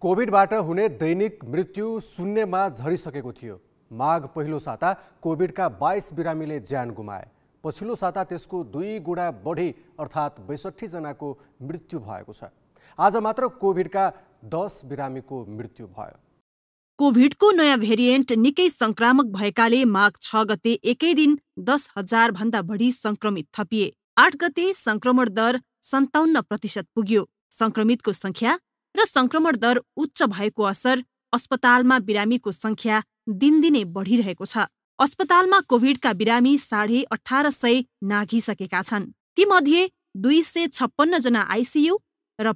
कोभिडबाट हुने दैनिक मृत्यु शून्यमा झरिसकेको थियो माघ पहिलो साता कोभिडका बाइस बिरामीले ज्यान गुमाए पछिल्लो साता त्यसको दुई गुणा बढी अर्थात् बैसठीजनाको मृत्यु भएको छ आज मात्र कोभिडका दस बिरामीको मृत्यु भयो कोभिडको नयाँ भेरिएन्ट निकै संक्रामक भएकाले माघ छ गते एकै दिन दस हजार भन्दा बढी संक्रमित थपिए आठ गते संक्रमण दर सन्ताउन्न प्रतिशत पुग्यो संक्रमितको संख्या र संक्रमण दर उच्च भएको असर अस्पतालमा बिरामीको संख्या दिनदिनै बढिरहेको छ अस्पतालमा कोभिडका बिरामी साढे अठार सय नाघिसकेका छन् तीमध्ये दुई सय छप्पन्नजना आइसियु र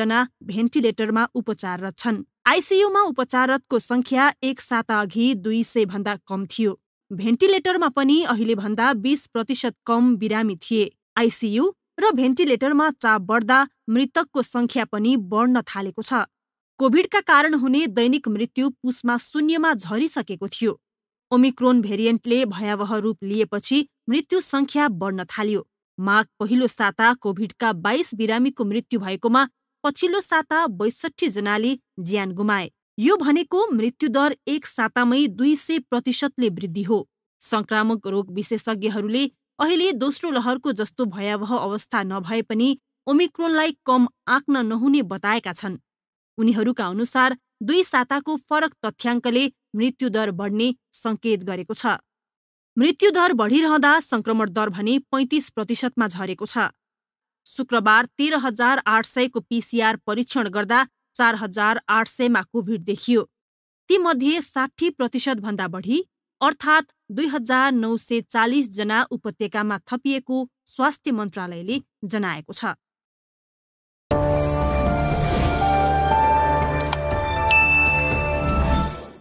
जना भेन्टिलेटरमा उपचाररत छन् आइसियुमा उपचाररतको संख्या एक साताअघि दुई सय भन्दा कम थियो भेन्टिलेटरमा पनि अहिले भन्दा बिस प्रतिशत कम बिरामी थिए आइसियु र भेन्टिलेटरमा चाप बढ्दा मृतकको सङ्ख्या पनि बढ्न थालेको छ कोभिडका कारण हुने दैनिक मृत्यु पुसमा शून्यमा झरिसकेको थियो ओमिक्रोन भेरिएन्टले भयावह रूप लिएपछि मृत्यु सङ्ख्या बढ्न थाल्यो माघ पहिलो साता कोभिडका बाइस बिरामीको मृत्यु भएकोमा पछिल्लो साता बैसठी जनाले ज्यान गुमाए यो भनेको मृत्युदर एक सातामै दुई सय प्रतिशतले वृद्धि हो संक्रामक रोग विशेषज्ञहरूले अहिले दोस्रो लहरको जस्तो भयावह अवस्था नभए पनि ओमिक्रोनलाई कम आँक्न नहुने बताएका छन् उनीहरूका अनुसार दुई साताको फरक तथ्याङ्कले मृत्युदर बढ्ने सङ्केत गरेको छ मृत्युदर बढिरहँदा सङ्क्रमण दर भने पैँतिस प्रतिशतमा झरेको छ शुक्रबार तेह्र हजार आठ सयको पिसिआर परीक्षण गर्दा चार हजार आठ सयमा कोभिड देखियो तीमध्ये साठी प्रतिशतभन्दा बढी अर्थात् दुई हजार नौ सय चालिसजना उपत्यकामा थपिएको स्वास्थ्य मन्त्रालयले जनाएको छ